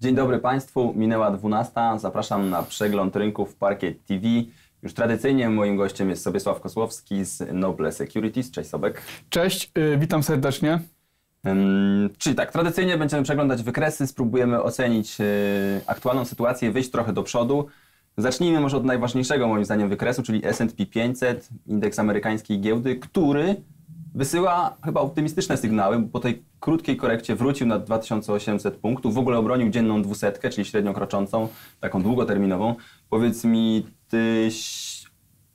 Dzień dobry Państwu, minęła 12. Zapraszam na przegląd rynków Parkiet TV. Już tradycyjnie moim gościem jest Sobiesław Kosłowski z Noble Securities. Cześć Sobek. Cześć, y, witam serdecznie. czyli tak, tradycyjnie będziemy przeglądać wykresy, spróbujemy ocenić y, aktualną sytuację, wyjść trochę do przodu. Zacznijmy może od najważniejszego moim zdaniem wykresu, czyli S&P 500, indeks amerykańskiej giełdy, który wysyła chyba optymistyczne sygnały, bo po tej krótkiej korekcie wrócił na 2800 punktów, w ogóle obronił dzienną dwusetkę, czyli średnio kroczącą, taką długoterminową. Powiedz mi, ty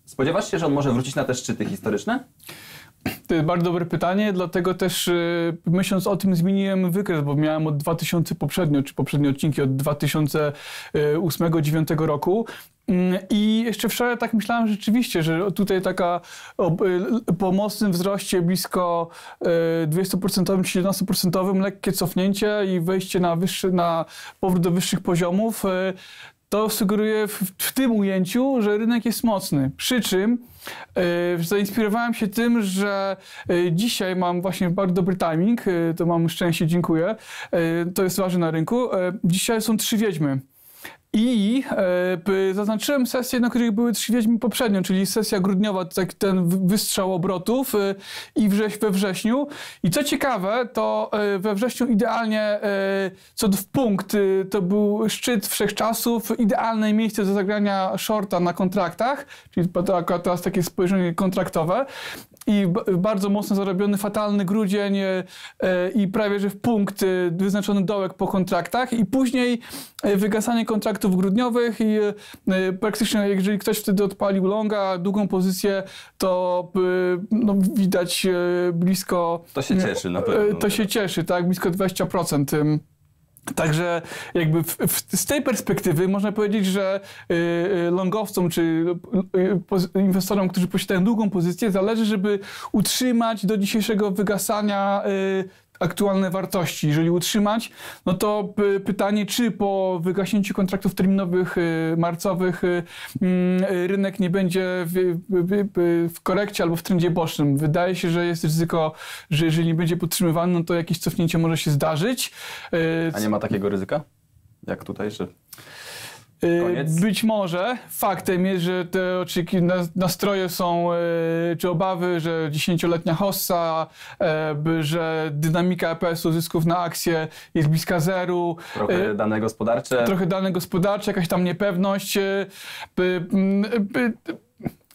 spodziewasz się, że on może wrócić na te szczyty historyczne? To jest bardzo dobre pytanie, dlatego też y, myśląc o tym zmieniłem wykres, bo miałem od 2000 poprzednio, czy poprzednie odcinki od 2008-2009 roku mm, i jeszcze wczoraj tak myślałem rzeczywiście, że tutaj taka y, po mocnym wzroście blisko 20% y, 17% lekkie cofnięcie i wejście na, wyższy, na powrót do wyższych poziomów to sugeruje w, w, tym ujęciu, że rynek jest mocny. Przy czym yy, zainspirowałem się tym, że yy, dzisiaj mam właśnie bardzo dobry timing, yy, to mam szczęście, dziękuję. to jest ważne na rynku. dzisiaj są trzy wiedźmy. I e, zaznaczyłem sesje, na których były trzy trzydzieści poprzednio, czyli sesja grudniowa, tak ten wystrzał obrotów e, i wrześ, we wrześniu. I co ciekawe, to e, we wrześniu idealnie, e, co w punkt, to był szczyt wszechczasów, idealne miejsce do zagrania shorta na kontraktach, czyli to teraz takie spojrzenie kontraktowe i bardzo mocno zarobiony fatalny grudzień e, i prawie że w punkt e, wyznaczony dołek po kontraktach i później e, wygasanie kontraktów grudniowych i praktycznie jeżeli ktoś wtedy odpalił longa, długą pozycję, to no, widać blisko... To się cieszy na pewno. To się cieszy, tak? Blisko 20% Także jakby w, w, z tej perspektywy można powiedzieć, że y, y, longowcom czy y, inwestorom, którzy posiadają długą pozycję, zależy, żeby utrzymać do dzisiejszego wygasania aktualne wartości, jeżeli utrzymać, no to pytanie, czy po wygaśnięciu kontraktów terminowych, y, marcowych y, mm, y, rynek nie będzie w, w, w korekcie albo w trendzie bocznym. Wydaje się, że jest ryzyko, że jeżeli nie będzie podtrzymywany, no to jakieś cofnięcie może się zdarzyć. A nie ma takiego ryzyka? Jak tutaj, że... Y, Koniec. Być może. Faktem jest, że te nastroje są, y, czy obawy, że dziesięcioletnia hossa, e, że dynamika EPS-u zysków na akcje jest bliska zeru. Trochę y, dane gospodarcze. Trochę dane gospodarcze, jakaś tam niepewność. By, mm, by, by,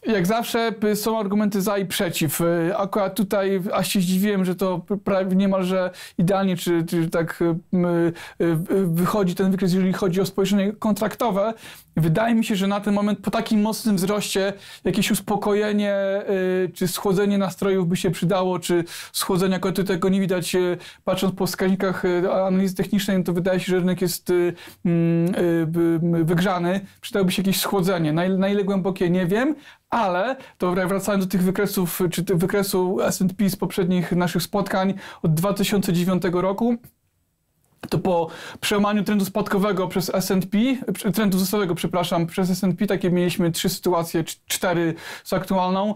jak zawsze y, są argumenty za i przeciw. Y, akurat tutaj aż się zdziwiłem, że to prawie niemalże idealnie, czy, czy tak y, wychodzi ten wykres, jeżeli chodzi o spojrzenie kontraktowe, Wydaje mi się, że na ten moment po takim mocnym wzroście jakieś uspokojenie y, czy schłodzenie nastrojów by się przydało, czy schłodzenia koty tego nie widać. Y, patrząc po wskaźnikach y, analizy technicznej, no to wydaje się, że rynek jest mm, wygrzany. Przydałoby się jakieś schłodzenie. Na, na ile głębokie nie wiem, ale to wracając do tych wykresów, czy tych wykresu S&P z poprzednich naszych spotkań od 2009 roku, to po przełamaniu trendu spadkowego przez S&P, trendu wzrostowego, przepraszam, przez S&P, takie mieliśmy trzy sytuacje, cztery z aktualną.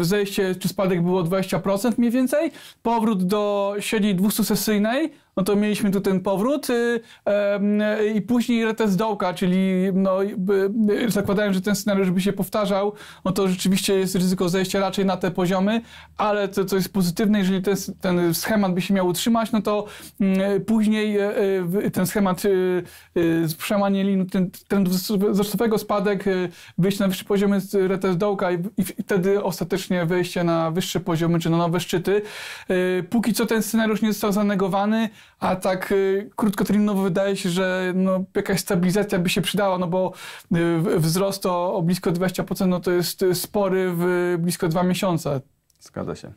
Y, zejście czy spadek było 20% mniej więcej. Powrót do sieni 200 sesyjnej, no to mieliśmy tu ten powrót y, i później retest dołka, czyli no, y, zakładając, że ten scenariusz by się powtarzał, no to rzeczywiście jest ryzyko zejścia raczej na te poziomy, ale to, co jest pozytywne, jeżeli ten, ten schemat by się miał utrzymać, no to mm, później e, e, ten schemat y, przełamanie no ten trend wzrostowego spadek, wyjście na wyższe poziomy retest dołka i, i wtedy ostatecznie wejście na wyższe poziomy, czy na nowe szczyty. Póki co ten scenariusz nie został zanegowany, a tak y, krótkoterminowo wydaje się, że no, jakaś stabilizacja by się przydała, no bo y, wzrost o, o, blisko 20% no, to jest y, spory w blisko dwa miesiące. Zgadza się.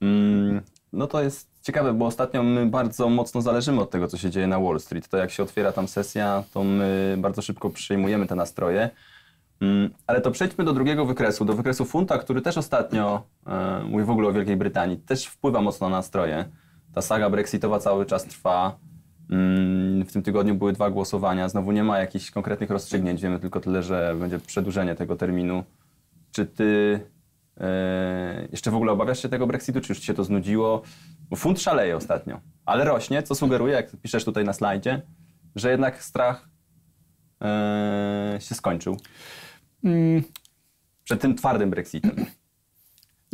Mm, no to jest ciekawe, bo ostatnio my bardzo mocno zależymy od tego, co się dzieje na Wall Street. To jak się otwiera tam sesja, to my bardzo szybko przyjmujemy te nastroje. Mm, ale to przejdźmy do drugiego wykresu, do wykresu funta, który też ostatnio, e, mówię w ogóle o Wielkiej Brytanii, też wpływa mocno na nastroje ta saga brexitowa cały czas trwa. Mm, w tym tygodniu były dwa głosowania. Znowu nie ma jakichś konkretnych rozstrzygnięć. Wiemy tylko tyle, że będzie przedłużenie tego terminu. Czy ty e, jeszcze w ogóle obawiasz się tego Brexitu, czy już ci się to znudziło? Bo funt szaleje ostatnio, ale rośnie, co sugeruje, jak piszesz tutaj na slajdzie, że jednak strach e, się skończył. Mm. Przed tym twardym Brexitem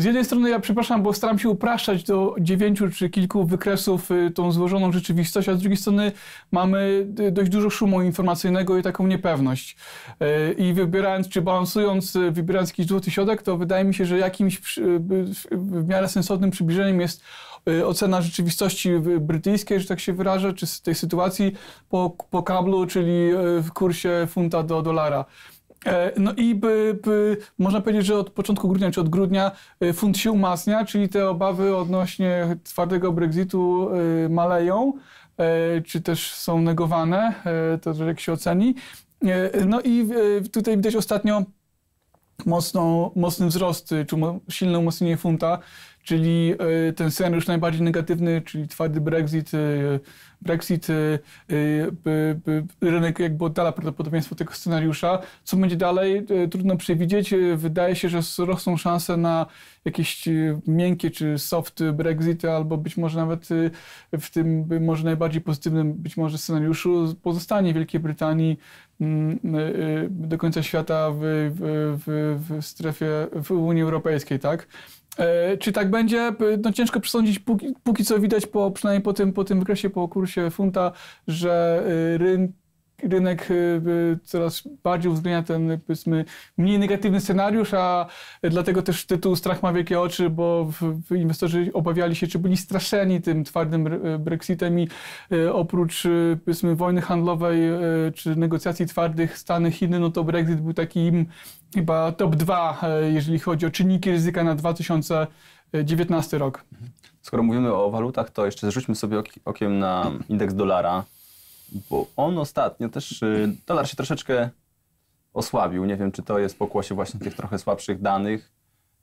z jednej strony ja przepraszam, bo staram się upraszczać do dziewięciu czy kilku wykresów y, tą złożoną rzeczywistość, a z drugiej strony mamy y, dość dużo szumu informacyjnego i taką niepewność. Y, I wybierając czy balansując, wybierając jakiś złoty środek, to wydaje mi się, że jakimś w miarę sensownym przybliżeniem jest ocena rzeczywistości brytyjskiej, że tak się wyrażę, czy tej sytuacji po, po kablu, czyli w kursie funta do dolara. E, no i by, by, można powiedzieć, że od początku grudnia czy od grudnia e, fund się umacnia, czyli te obawy odnośnie twardego Brexitu e, maleją, czy też są negowane, to jak się oceni. No i tutaj widać ostatnio mocno, mocny wzrost, czy silne umocnienie funta czyli y, ten scenariusz najbardziej negatywny, czyli twardy Brexit, y, Brexit, y, rynek jakby oddala prawdopodobieństwo tego scenariusza. Co będzie dalej, trudno przewidzieć. Wydaje się, że rosną szanse na jakieś miękkie czy soft Brexit, albo być może nawet w tym może najbardziej pozytywnym być może scenariuszu pozostanie Wielkiej Brytanii mm, do końca świata w, w, w, w strefie, w Unii Europejskiej, tak? E, czy tak będzie? No ciężko przesądzić, póki, póki, co widać po, przynajmniej po tym, po tym wykresie, po kursie funta, że y, rynk rynek y, y, coraz bardziej uwzględnia ten, powiedzmy, mniej negatywny scenariusz, a dlatego też tytuł Strach ma wielkie oczy, bo inwestorzy obawiali się, czy byli straszeni tym twardym Brexitem i y, oprócz, powiedzmy, wojny handlowej czy negocjacji twardych Stany, Chiny, no to Brexit był takim chyba top dwa, e, jeżeli chodzi o czynniki ryzyka na 2019 rok. Skoro mówimy o walutach, to jeszcze zrzućmy sobie okiem na indeks dolara bo on ostatnio też, y, dolar się troszeczkę osłabił. Nie wiem, czy to jest pokłosie właśnie tych trochę słabszych danych,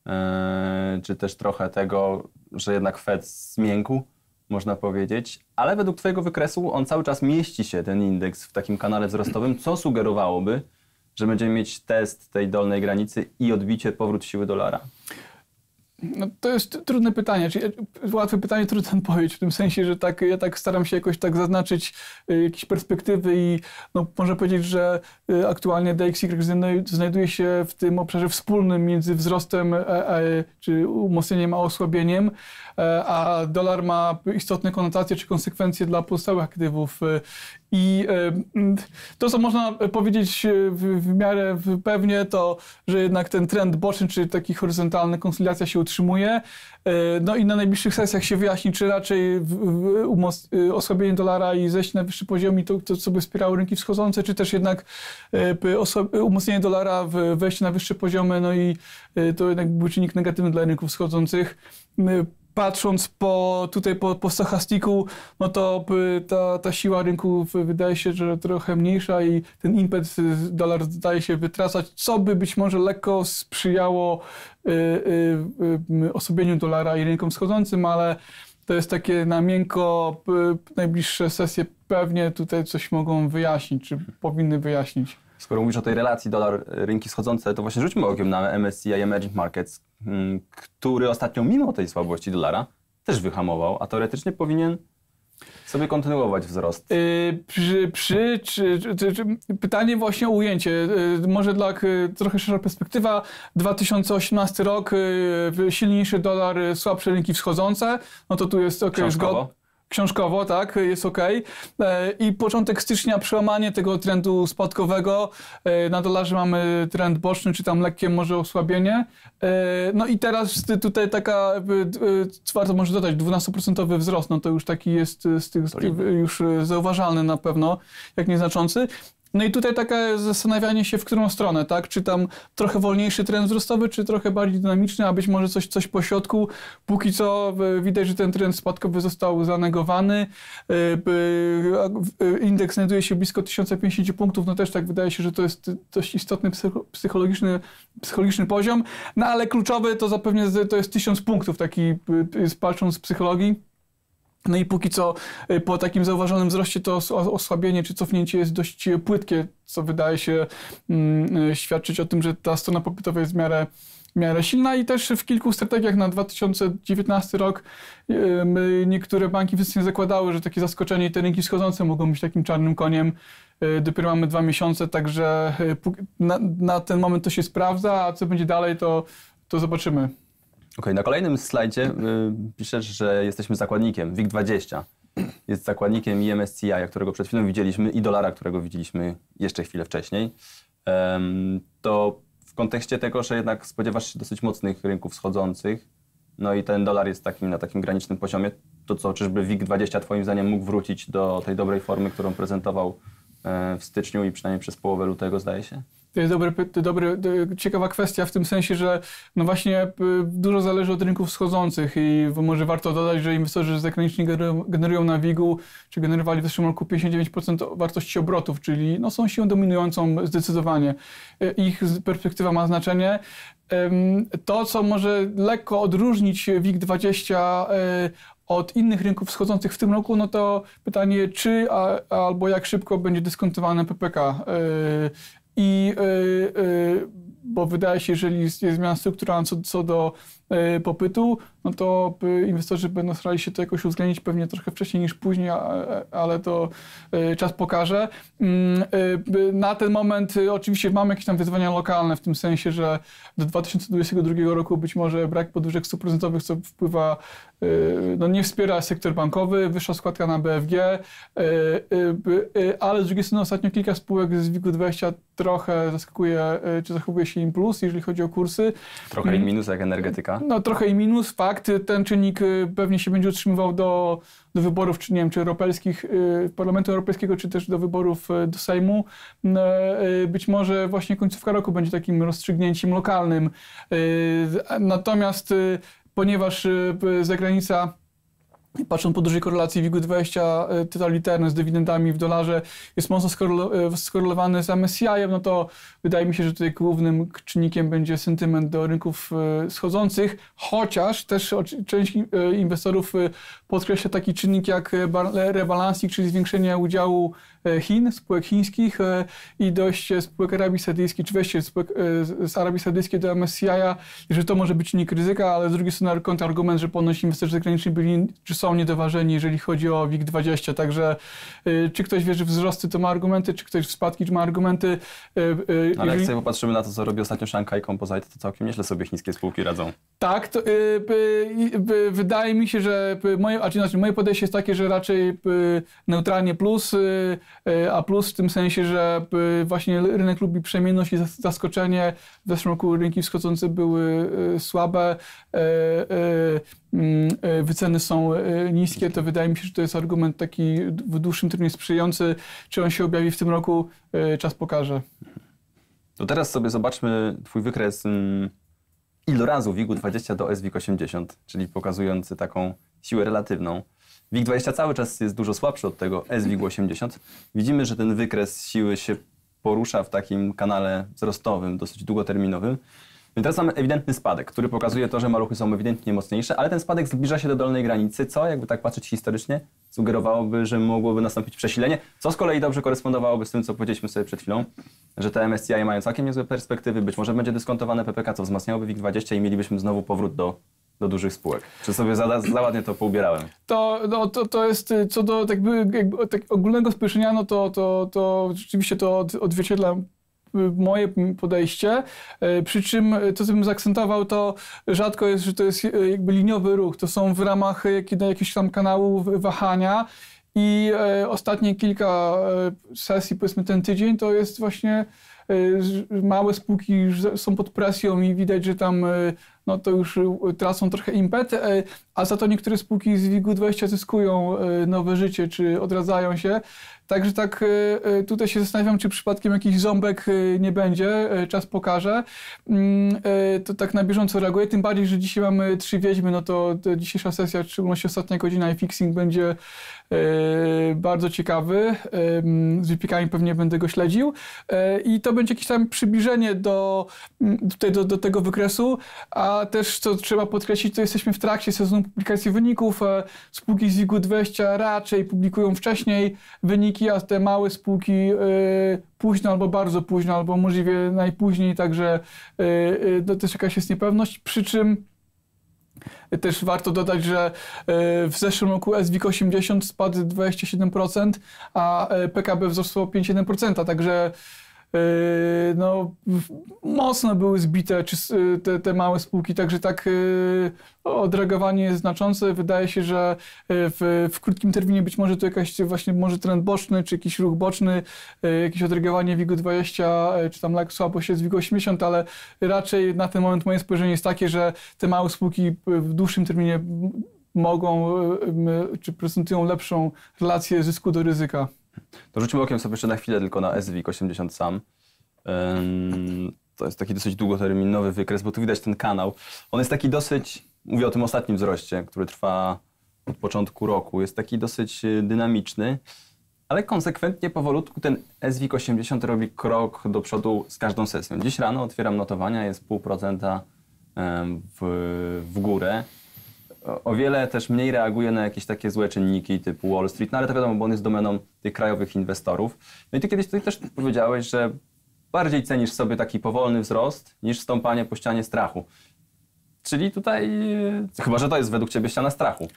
e, czy też trochę tego, że jednak Fed zmiękł, można powiedzieć. Ale według Twojego wykresu on cały czas mieści się, ten indeks, w takim kanale wzrostowym, co sugerowałoby, że będziemy mieć test tej dolnej granicy i odbicie, powrót siły dolara. No, to jest trudne pytanie, czyli e, łatwe pytanie, trudna odpowiedź, w tym sensie, że tak, ja tak staram się jakoś tak zaznaczyć e, jakieś perspektywy i no, można powiedzieć, że e, aktualnie DXY znajduje się w tym obszarze wspólnym między wzrostem czy umocnieniem a osłabieniem, a dolar ma istotne konotacje czy konsekwencje dla pozostałych aktywów i mm, to, co można e, powiedzieć e, w, w miarę pewnie, to, że jednak ten trend boczny, czy taki horyzontalny konsolidacja się utrzymuje. E, no i na najbliższych sesjach się wyjaśni, czy raczej osłabienie dolara i zejście na wyższy poziom i to, to co by wspierało rynki wschodzące, czy też jednak umocnienie dolara, wejście na wyższe poziomy, no i to jednak był czynnik negatywny dla rynków wschodzących patrząc po, tutaj po, po stochastiku, no to ta, ta siła rynku wydaje się, że trochę mniejsza i ten impet y, dolar zdaje się wytracać, co by być może lekko sprzyjało y, y, y, osłabieniu dolara i rynkom schodzącym, ale to jest takie na miękko, y, najbliższe sesje pewnie tutaj coś mogą wyjaśnić, czy powinny wyjaśnić. Skoro mówisz o tej relacji dolar-rynki schodzące, to właśnie rzućmy okiem na MSCI Emerging Markets, Hmm, który ostatnio mimo tej słabości dolara też wyhamował, a teoretycznie powinien sobie kontynuować wzrost. Yy, przy, przy, czy, czy, czy, pytanie właśnie o ujęcie. Yy, może dla yy, trochę szersza perspektywa. 2018 rok, y, silniejszy dolar, y, słabsze rynki wschodzące. No to tu jest okej, okay, książkowo, tak, jest ok. E, I początek stycznia przełamanie tego trendu spadkowego. E, na dolarze mamy trend boczny, czy tam lekkie może osłabienie. E, no i teraz tutaj taka, warto może dodać, 12% wzrost, no to już taki jest z tych, już zauważalny na pewno, jak nieznaczący. No i tutaj takie zastanawianie się, w którą stronę, tak? Czy tam trochę wolniejszy trend wzrostowy, czy trochę bardziej dynamiczny, a być może coś, coś po środku. Póki co e, widać, że ten trend spadkowy został zanegowany. E, e, indeks znajduje się blisko 1050 punktów, no też tak wydaje się, że to jest dość istotny psychologiczny, psychologiczny poziom. No ale kluczowy to zapewne to jest 1000 punktów, taki patrząc z psychologii no i póki co y, po takim zauważonym wzroście to osłabienie czy cofnięcie jest dość płytkie, co wydaje się mm, y, świadczyć o tym, że ta strona popytowa jest w miarę w miarę silna i też w kilku strategiach na 2019 rok y, niektóre banki wysokie zakładały, że takie zaskoczenie i te rynki schodzące mogą być takim czarnym koniem. Dopiero mamy dwa miesiące, także na, na ten moment to się sprawdza, a co będzie dalej, to, to zobaczymy okay, na kolejnym slajdzie y, piszesz, że jesteśmy zakładnikiem WIG20. Jest zakładnikiem IMSCI, którego przed chwilą widzieliśmy i dolara, którego widzieliśmy jeszcze chwilę wcześniej. to w kontekście tego, że jednak spodziewasz się dosyć mocnych rynków schodzących, no i ten dolar jest takim, na takim granicznym poziomie, to co, czyżby WIG20 Twoim zdaniem mógł wrócić do tej dobrej formy, którą prezentował e, w styczniu i przynajmniej przez połowę lutego, zdaje się? To jest dobre, dobre, ciekawa kwestia w tym sensie, że no właśnie y, dużo zależy od rynków wschodzących i może warto dodać, że inwestorzy zagraniczni generują na WIG-u, czy generowali w zeszłym roku 59% wartości obrotów, czyli no są siłą dominującą zdecydowanie. Y, ich perspektywa ma znaczenie. To, co może lekko odróżnić WIG-20 y, od innych rynków wschodzących w tym roku, no to pytanie, czy a, albo jak szybko będzie dyskontowane PPK. I y, y, bo wydaje się, jeżeli jest zmiana strukturalna co, co do E, popytu, no to inwestorzy będą starali się to jakoś uwzględnić pewnie trochę wcześniej niż później, ale to e, czas pokaże. Mm, e, na ten moment oczywiście mamy jakieś tam wyzwania lokalne, w tym sensie, że do 2022 roku być może brak podwyżek stuprocentowych, co wpływa, no nie wspiera sektor bankowy, wyższa składka na BFG, ale z drugiej strony ostatnio kilka spółek z WIG-20 trochę zaskakuje, czy zachowuje się im plus, jeżeli chodzi o kursy. Trochę im mm. minus jak energetyka. No trochę i minus fakt, ten czynnik y, pewnie się będzie utrzymywał do, do wyborów, czy nie wiem, czy europejskich, y, Parlamentu Europejskiego, czy też do wyborów y, do Sejmu. No, być może właśnie końcówka roku będzie takim rozstrzygnięciem lokalnym. Natomiast ponieważ zagranica patrząc po dużej korelacji WIG-20 e, totalitarny z dywidendami w dolarze jest mocno e, skorelowany z MSCI, no to wydaje mi się, że tutaj głównym czynnikiem będzie sentyment do rynków e, schodzących, chociaż też część inwestorów podkreśla taki czynnik jak rebalansik, czyli zwiększenie udziału E, Chin, spółek chińskich e, i dość e, spółek Arabii Saudyjskiej, czy wejście spółek z Arabii Saudyjskiej do MSCI, że to może być nik ryzyka, ale z drugiej strony kontrargument, że ponoć inwestorzy zagraniczni byli, czy są niedoważeni, jeżeli chodzi o WIG20, także czy ktoś wierzy w wzrosty, to ma argumenty, czy ktoś w spadki, czy ma argumenty. Ale jeżeli... jak sobie popatrzymy na to, co robi ostatnio Shanghai Composite, to całkiem nieźle sobie chińskie spółki radzą. Tak, to, wydaje mi się, że moje, znaczy moje podejście jest takie, że raczej neutralnie plus, E, a plus w tym sensie, że e, właśnie rynek lubi przemienność i zaskoczenie. W zeszłym roku rynki wschodzące były e, słabe, mm, wyceny są niskie, to wydaje mi się, że to jest argument taki w dłuższym terminie sprzyjający. Czy on się objawi w tym roku, czas pokaże. To teraz sobie zobaczmy Twój wykres mm, ilorazu WIG-20 do SWIG-80, czyli pokazujący taką siłę relatywną. WIG20 cały czas jest dużo słabszy od tego SWIG80. Widzimy, że ten wykres siły się porusza w takim kanale wzrostowym, dosyć długoterminowym. No I teraz mamy ewidentny spadek, który pokazuje to, że maluchy są ewidentnie mocniejsze, ale ten spadek zbliża się do dolnej granicy, co, jakby tak patrzeć historycznie, sugerowałoby, że mogłoby nastąpić przesilenie, co z kolei dobrze korespondowałoby z tym, co powiedzieliśmy sobie przed chwilą, że te MSCI mają całkiem niezłe perspektywy, być może będzie dyskontowane PPK, co wzmacniałoby WIG20 i mielibyśmy znowu powrót do do dużych spółek. Czy sobie za, za ładnie to poubierałem? To, no, to, to jest y, co do tak, jakby, tak ogólnego spojrzenia, no to, to, to rzeczywiście to od, odzwierciedla y, moje podejście, y, przy czym to, co bym zaakcentował, to rzadko jest, że to jest jakby liniowy ruch, to są w ramach jakichś jakiegoś tam kanału wahania i ostatnie kilka sesji, powiedzmy ten tydzień, to jest właśnie małe spółki już są pod presją i widać, że tam no to już y, tracą trochę impet, e, a za to niektóre spółki z WIG-20 zyskują e, nowe życie, czy odradzają się. Także tak e, tutaj się zastanawiam, czy przypadkiem jakiś ząbek nie będzie, czas pokaże. Mm, to tak na bieżąco reaguję, tym bardziej, że dzisiaj mamy trzy wieźmy, no to dzisiejsza sesja, w szczególności ostatnia godzina i fixing będzie bardzo ciekawy. Z wypiekami pewnie będę go śledził. I to będzie jakieś tam przybliżenie do, mm, tutaj do, do tego wykresu, a a też, co trzeba podkreślić, to jesteśmy w trakcie sezonu publikacji wyników. E, spółki z WIG-20 raczej publikują wcześniej wyniki, a te małe spółki e, późno albo bardzo późno, albo możliwie najpóźniej, także to e, no, też jakaś jest niepewność, przy czym też warto dodać, że w zeszłym roku SWIG 80 spadł 27%, a PKB wzrosło 5,1%, także Yy, no, mocno były zbite yy, te, te małe spółki, także tak yy, odreagowanie jest znaczące. Wydaje się, że w, w krótkim terminie być może to jakiś właśnie może trend boczny, czy jakiś ruch boczny, jakieś odreagowanie WIG-20, czy tam lek się z WIG-80, ale raczej na ten moment moje spojrzenie jest takie, że te małe spółki w dłuższym terminie mogą, czy prezentują lepszą relację zysku do ryzyka. To rzućmy okiem sobie jeszcze na chwilę tylko na SWIG 80 sam. to jest taki dosyć długoterminowy wykres, bo tu widać ten kanał. On jest taki dosyć, mówię o tym ostatnim wzroście, który trwa od początku roku. Jest taki dosyć y, dynamiczny, ale konsekwentnie powolutku ten SWIG 80 robi krok do przodu z każdą sesją. Dziś rano otwieram notowania, jest pół procenta w, w górę o wiele też mniej reaguje na jakieś takie złe czynniki typu Wall Street, no ale to wiadomo, bo on jest domeną tych krajowych inwestorów. No i ty kiedyś ty też powiedziałeś, że bardziej cenisz sobie taki powolny wzrost niż stąpanie po ścianie strachu. Czyli tutaj, chyba że to jest według ciebie ściana strachu.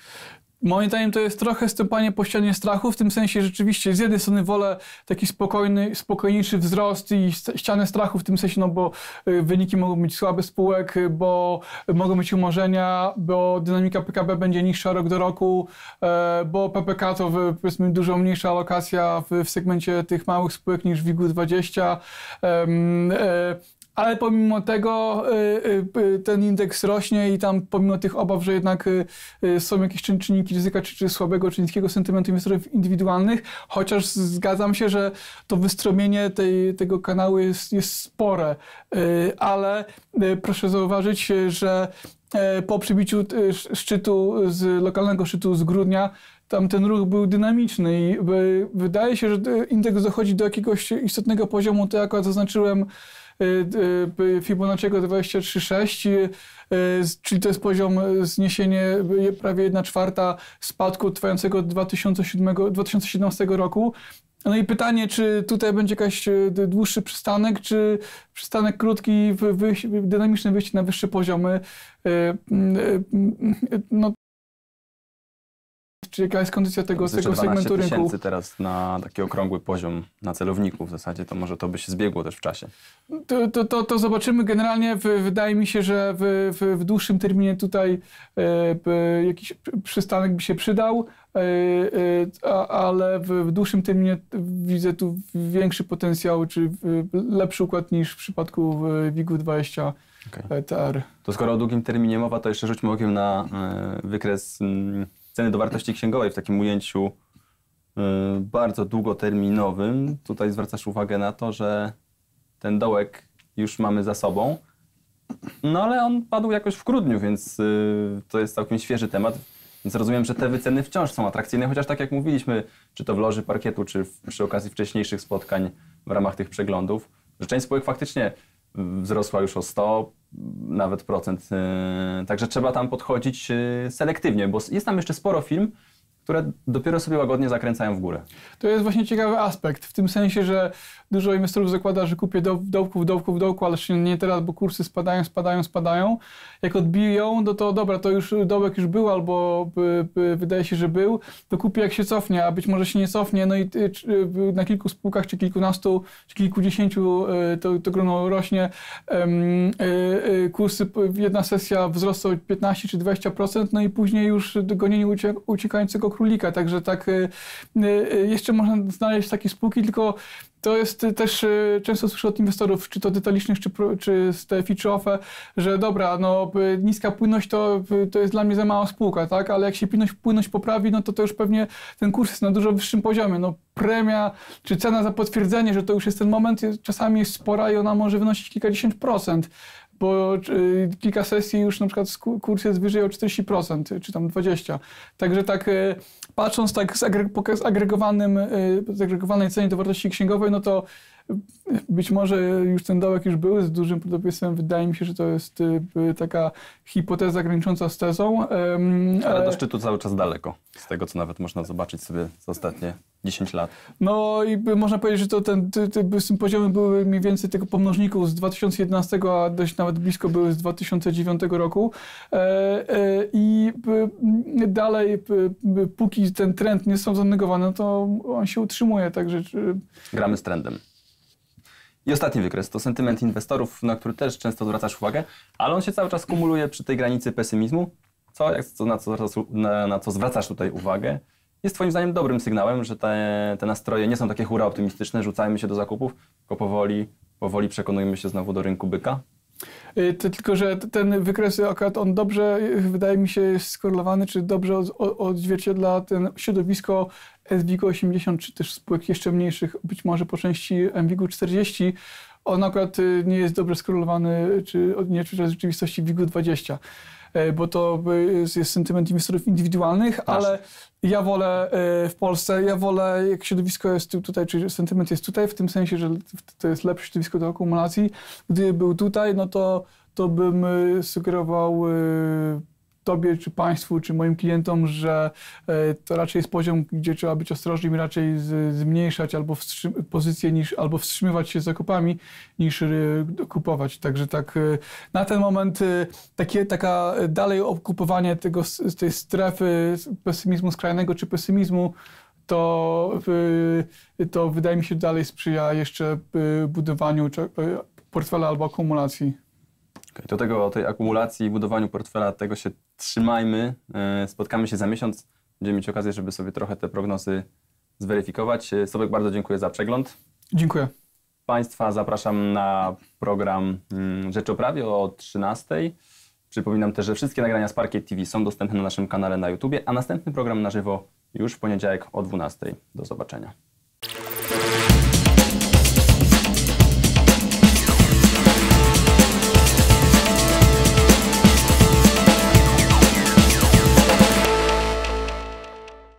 Moim zdaniem to jest trochę stąpanie po ścianie strachu, w tym sensie rzeczywiście z jednej strony wolę taki spokojny, spokojniejszy wzrost i ścianę strachu w tym sensie, no bo y, wyniki mogą być słabe spółek, y, bo mogą być umorzenia, bo dynamika PKB będzie niższa rok do roku, e, bo PPK to powiedzmy dużo mniejsza alokacja w, segmencie tych małych spółek niż w WIG-20 ale pomimo tego y, y, y, ten indeks rośnie i tam pomimo tych obaw, że jednak są jakieś czynniki ryzyka czy, czy słabego, czy niskiego sentymentu inwestorów indywidualnych, chociaż zgadzam się, że to wystromienie tej, tego kanału jest, jest spore, ale proszę zauważyć, że e, po przybiciu szczytu z lokalnego szczytu z grudnia tam ten ruch był dynamiczny i wydaje się, że indeks dochodzi do jakiegoś istotnego poziomu, to jak zaznaczyłem E, e, Fibonacciego 23,6, e, czyli to jest poziom zniesienie prawie 1 czwarta spadku trwającego 2007, 2017 roku. No i pytanie, czy tutaj będzie jakiś dłuższy przystanek, czy przystanek krótki, dynamiczny wyjście na wyższe poziomy. No, czy jaka jest kondycja tego, tego segmentu rynku? teraz na taki okrągły poziom na celowniku w zasadzie, to może to by się zbiegło też w czasie. To, to, to, to zobaczymy. Generalnie w, wydaje mi się, że w, w, w dłuższym terminie tutaj e, jakiś przystanek by się przydał, e, e, a, ale w, w, dłuższym terminie widzę tu większy potencjał, czy lepszy układ niż w przypadku WIGU 20. Okay. To skoro o długim terminie mowa, to jeszcze rzućmy okiem na e, wykres mm, ceny do wartości księgowej w takim ujęciu y, bardzo długoterminowym, tutaj zwracasz uwagę na to, że ten dołek już mamy za sobą. No ale on padł jakoś w grudniu, więc y, to jest całkiem świeży temat. Więc rozumiem, że te wyceny wciąż są atrakcyjne, chociaż tak jak mówiliśmy, czy to w loży parkietu, czy w, przy okazji wcześniejszych spotkań w ramach tych przeglądów, że część spółek faktycznie y, wzrosła już o 100, nawet procent. Y, także trzeba tam podchodzić y, selektywnie, bo jest tam jeszcze sporo film, które dopiero sobie łagodnie zakręcają w górę. To jest właśnie ciekawy aspekt, w tym sensie, że dużo inwestorów zakłada, że kupię do, dołków, dołków, dołku, ale się nie teraz, bo kursy spadają, spadają, spadają. Jak odbiją, no to dobra, to już dołek już był albo by, by, wydaje się, że był, to kupię jak się cofnie, a być może się nie cofnie, no i y, y, na kilku spółkach, czy kilkunastu, czy kilkudziesięciu y, to, to grono rośnie. Kursy, jedna sesja wzrostu 15 czy 20%, no i później już gonienie uciekającego królika, także tak y, y, y, jeszcze można znaleźć takie spółki, tylko to jest też, często słyszę od inwestorów, czy to detalicznych, czy, czy z te feature offer, że dobra, no niska płynność to, to jest dla mnie za mała spółka, tak, ale jak się płynność, płynność poprawi, no to to już pewnie ten kurs jest na dużo wyższym poziomie, no premia, czy cena za potwierdzenie, że to już jest ten moment, czasami jest spora i ona może wynosić kilkadziesiąt procent bo kilka sesji już na przykład kurs jest wyżej o 40%, czy tam 20%. Także tak e, patrząc tak z agregowanym, e, zagregowanej cenie do wartości księgowej, no to e, być może już ten dołek już był z dużym prawdopodobieństwem. Wydaje mi się, że to jest taka hipoteza granicząca z tezą. Ale do szczytu cały czas daleko, z tego co nawet można zobaczyć sobie z ostatnie 10 lat. No i można powiedzieć, że to ten, ty, ty, z tym poziomem były mniej więcej tego pomnożniku z 2011, a dość nawet blisko były z 2009 roku. E, e, I dalej, póki ten trend nie są zanegowany, to on się utrzymuje. Także, czy... Gramy z trendem. I ostatni wykres to sentyment inwestorów, na który też często zwracasz uwagę, ale on się cały czas kumuluje przy tej granicy pesymizmu, co, jak, co, na, co, na co zwracasz tutaj uwagę jest Twoim zdaniem dobrym sygnałem, że te, te nastroje nie są takie hura optymistyczne, rzucajmy się do zakupów, tylko powoli, powoli przekonujemy się znowu do rynku byka? Y, to tylko, że ten wykres akurat on dobrze, y, wydaje mi się, jest skorelowany, czy dobrze odzwierciedla ten środowisko SWIG 80, czy też spółek jeszcze mniejszych, być może po części MWIG 40. On akurat y, nie jest dobrze skorelowany, czy nie odczyta rzeczywistości WIG 20. E, bo to e, jest sentyment inwestorów indywidualnych, tak. ale ja wolę e, w Polsce, ja wolę, jak środowisko jest tutaj, czyli sentyment jest tutaj, w tym sensie, że to jest lepsze środowisko do akumulacji. Gdyby był tutaj, no to, to bym sugerował tobie, czy państwu, czy moim klientom, że e, to raczej jest poziom, gdzie trzeba być ostrożnym i raczej zmniejszać albo pozycję niż, albo wstrzymywać się z zakupami, niż e, kupować. Także tak e, na ten moment takie, taka dalej okupowanie tego, tej strefy pesymizmu skrajnego czy pesymizmu to, to wydaje mi się dalej sprzyja jeszcze budowaniu portfela albo akumulacji. Okay, do tego o tej akumulacji i budowaniu portfela, tego się trzymajmy. E, spotkamy się za miesiąc. Będziemy mieć okazję, żeby sobie trochę te prognozy zweryfikować. E, Sobek, bardzo dziękuję za przegląd. Dziękuję. Państwa zapraszam na program mm, Rzecz o Prawie o 13. Przypominam też, że wszystkie nagrania z Parkiet TV są dostępne na naszym kanale na YouTube, a następny program na żywo już w poniedziałek o 12. Do zobaczenia.